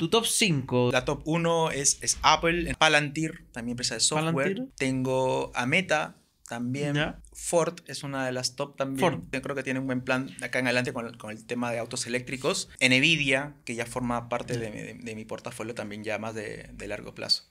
Tu top 5. La top 1 es, es, Apple, Palantir, también empresa de software. Tengo a Meta, también. Ford es una de las top también. Yo creo que tiene un buen plan acá en adelante con, el tema de autos eléctricos. Nvidia, que ya forma parte de, mi portafolio también ya más de largo plazo.